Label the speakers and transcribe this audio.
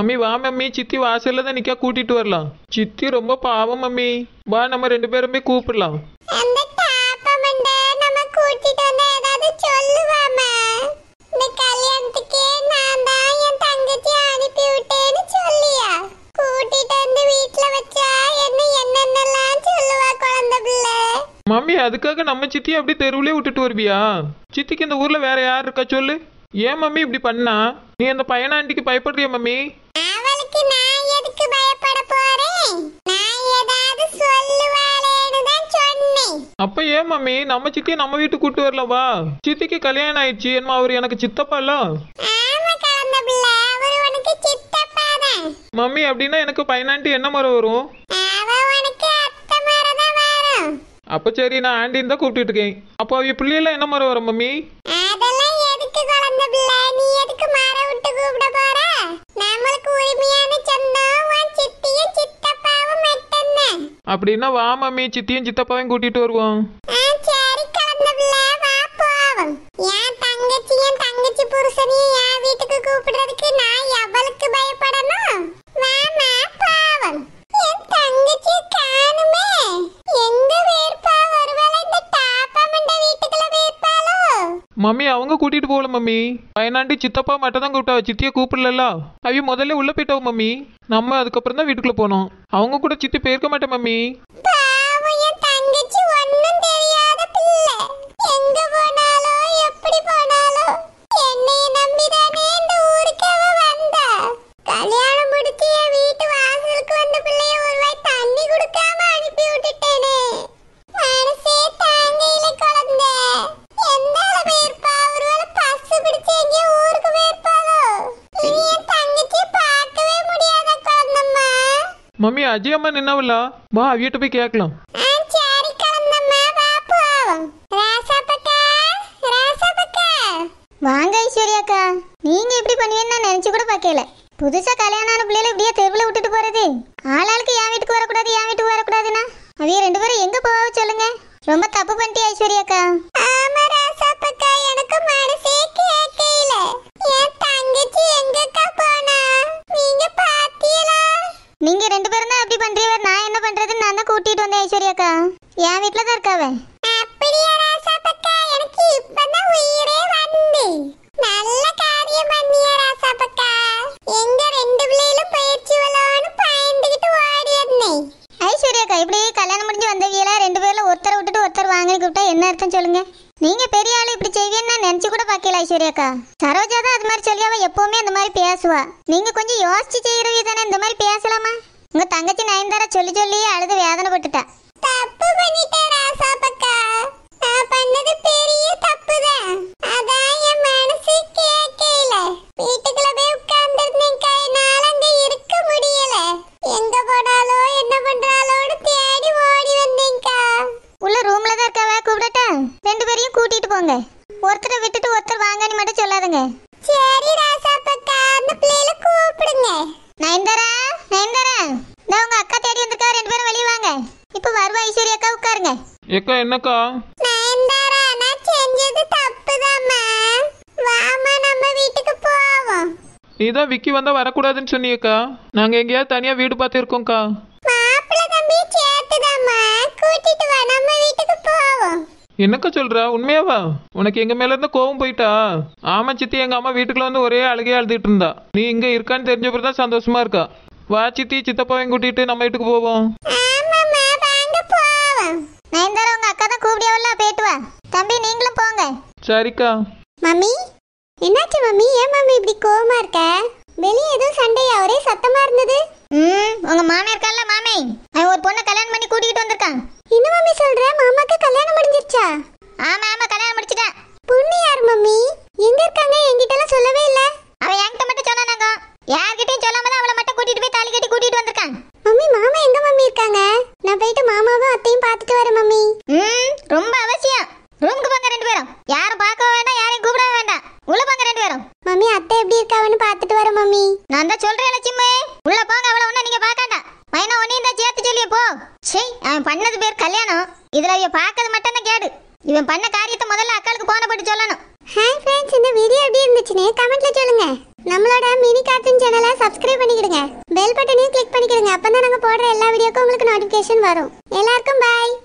Speaker 1: mummy வா mummy சித்தி வாசல்ல தான் நிக்க கூட்டிட்டு வரலாம் சித்தி ரொம்ப பாவம் மம்மி வா நம்ம ரெண்டு பேருமே கூப்பிடலாம் அந்த மம்மி அதுக்காக நம்ம சித்தியை அப்படி தெருவிலே விட்டுட்டு வருவியா சித்திக்கு இந்த ஊர்ல வேற யார் இருக்கா சொல்லு ஏன் மம்மி இப்படி பண்ணா நீ அந்த பையன் ஆண்டிக்கு பயப்படுறிய மம்மி அவளுக்கு
Speaker 2: நான் எதுக்கு பயப்பட
Speaker 1: போறேன் நான் ஏதாவது
Speaker 2: சொல்லுவாளேன்னு தான் சொன்னேன்
Speaker 1: அப்ப ஏன் மம்மி நம்ம சித்தியை நம்ம வீட்டுக்கு கூட்டு வரலவா சித்திக்கு கல்யாணம் ஆயிடுச்சு என்ன அவர் எனக்கு சித்தப்பால
Speaker 2: ஆமா கலந்த பிள்ளை அவர் உனக்கு
Speaker 1: சித்தப்பா தான் மம்மி அப்படின்னா எனக்கு பையனாண்டி என்ன முறை வரும் அப்போ சரி நான் ஆண்டின்னு தான் கூப்பிட்டு இருக்கேன் அப்போ அவங்க பிள்ளைலாம் என்ன மாதிரி வரும் மம்மி அப்படின்னா வா மம்மி சித்தியும் சித்தப்பாவையும் கூட்டிட்டு வருவோம் மம்மி அவங்க கூட்டிட்டு போகல மம்மி வயநாண்டி சித்தப்பா மட்டும் தான் கூப்பிட்டா சித்தியை கூப்பிடல அவைய முதல்ல உள்ள போயிட்டாவும் மம்மி நம்ம அதுக்கப்புறம் தான் வீட்டுக்குள்ள போனோம் அவங்க கூட சித்தி போயிருக்க மாட்டேன் மம்மி மம்மி அஜயம்மா நின்னவல வா அவியிட்ட
Speaker 3: போய் கேட்கலாம் வாங்க அக்கா நீங்க எப்படி பண்ணுவீங்கன்னு நான் நினைச்சு கூட பார்க்கல புதுசா கல்யாணம் ஆன பிள்ளைல இப்படியே தெருவில் விட்டுட்டு போறது ஆளாளுக்கு என் வீட்டுக்கு வரக்கூடாது என் வீட்டுக்கு வரக்கூடாதுன்னா அவைய ரெண்டு பேரும் எங்க போவா சொல்லுங்க ரொம்ப தப்பு பண்ணிட்டே ஐஸ்வர்யாக்கா ரெண்டு பேரும் தான் அப்படி பண்றீங்க நான் என்ன பண்றதுன்னு நான் தான் கூட்டிட்டு வந்தேன் ஐஸ்வர்யாக்கா என் வீட்ல தான் இருக்காவ எனக்கு
Speaker 2: இப்பதான் உயிரே வந்து நல்ல காரியம்
Speaker 3: எங்க ரெண்டு பயிற்சி இப்படி கல்யாணம் முடிஞ்சு வந்தவியலா ரெண்டு பேர்ல ஒருத்தரை விட்டுட்டு ஒருத்தர் வாங்கி கூப்பிட்டா என்ன அர்த்தம் சொல்லுங்க நீங்க பெரிய ஆளு இப்படி செய்வீன்னு நினைச்சு கூட பார்க்கல ஐஸ்வர்யாக்கா சரோஜா தான் அது மாதிரி சொல்லி அவ எப்பவுமே அந்த மாதிரி பேசுவா நீங்க கொஞ்சம் யோசிச்சு செய்யறவங்க தானே இந்த மாதிரி பேசலாமா தங்கச்சி நயன்தாரா சொல்லி சொல்லி அழுது வேதனை பட்டுட்டா தப்பு பண்ணிட்டேன் ராசா பக்கா நான் பண்ணது பெரிய தப்பு
Speaker 2: தான் அதான் என் மனசு கேட்கல வீட்டுக்குள்ள போய் உட்கார்ந்திருந்தேன்
Speaker 3: கை நாளங்க இருக்க முடியல எங்க போனாலோ என்ன பண்றாலோன்னு தேடி ஓடி வந்தேன்க்கா உள்ள ரூம்ல தான் இருக்காவா கூப்பிடட்டா ரெண்டு பேரையும் கூட்டிட்டு போங்க ஒருத்தரை விட்டுட்டு ஒருத்தர் வாங்கன்னு மட்டும் சொல்லாதுங்க சரி ராசா பக்கா அந்த பிள்ளையில கூப்பிடுங்க நயன்தாரா நயன்தாரா நான் உங்க அக்கா தேடி வந்திருக்கா ரெண்டு பேரும் வெளியே வாங்க இப்போ வருவா ஐஸ்வர்யா அக்கா உட்காருங்க ஏக்கா என்னக்கா நயன்தாரா நான் செஞ்சது தப்புதாம்மா வாமா நம்ம வீட்டுக்கு போவோம்
Speaker 1: நீதான் விக்கி வந்தா வரக்கூடாதுன்னு சொன்னியக்கா நாங்க எங்கேயாவது தனியா வீடு பார்த்துருக்கோம்க்கா
Speaker 2: மாப்பிள்ள தம்பி சேர்த்துதாம்மா கூட்டிட்டு வா
Speaker 1: என்னக்கா சொல்றா உண்மையாவா உனக்கு எங்க மேல இருந்து கோவம் போயிட்டா ஆமா சித்தி எங்க அம்மா வீட்டுக்குள்ள வந்து ஒரே அழுகையா அழுதுட்டு இருந்தா நீ இங்க இருக்கான்னு தெரிஞ்ச தான் சந்தோஷமா இருக்கா வா சித்தி சித்தப்பாவையும் கூட்டிட்டு நம்ம வீட்டுக்கு போவோம்
Speaker 3: உங்க போயிட்டு வா தம்பி நீங்களும் போங்க சரிக்கா மம்மி என்னாச்சு மம்மி ஏன் மம்மி இப்படி கோமா இருக்க நானும் அத்தையும் பார்த்துட்டு வரேன் மம்மி ம் ரொம்ப அவசியம் ரூமுக்கு போங்க ரெண்டு பேரும் யாரும் பார்க்க வேண்டாம் யாரையும் கூப்பிட வேண்டாம் உள்ள போங்க ரெண்டு பேரும் மம்மி அத்தை எப்படி இருக்காவன்னு பார்த்துட்டு வர மம்மி நான் தான் சொல்றேன் லட்சுமி உள்ள போங்க அவ்வளவு ஒண்ணு நீங்க பார்க்க வேண்டாம் பையனா ஒன்னையும் தான் சேர்த்து சொல்லியே போ சரி அவன் பண்ணது பேர் கல்யாணம் இதுல இவன் பார்க்கறது மட்டும் தான் கேடு இவன் பண்ண காரியத்தை முதல்ல அக்காளுக்கு போன போட்டு சொல்லணும் ஹாய் ஃப்ரெண்ட்ஸ் இந்த வீடியோ எப்படி இருந்துச்சுன்னு கமெண்ட்ல சொல்லுங்க நம்மளோட மினி கார்ட்டூன் சேனலை சப்ஸ்கிரைப் பண்ணிக்கிடுங்க பெல் பட்டனையும் கிளிக் பண்ணிக்கிடுங்க அப்போ தான் நாங்கள் போடுற எல்லா வீடியோக்கும் உங்களுக்கு நோட்டிபிகேஷன் வரும் எல்லாருக்கும் பாய்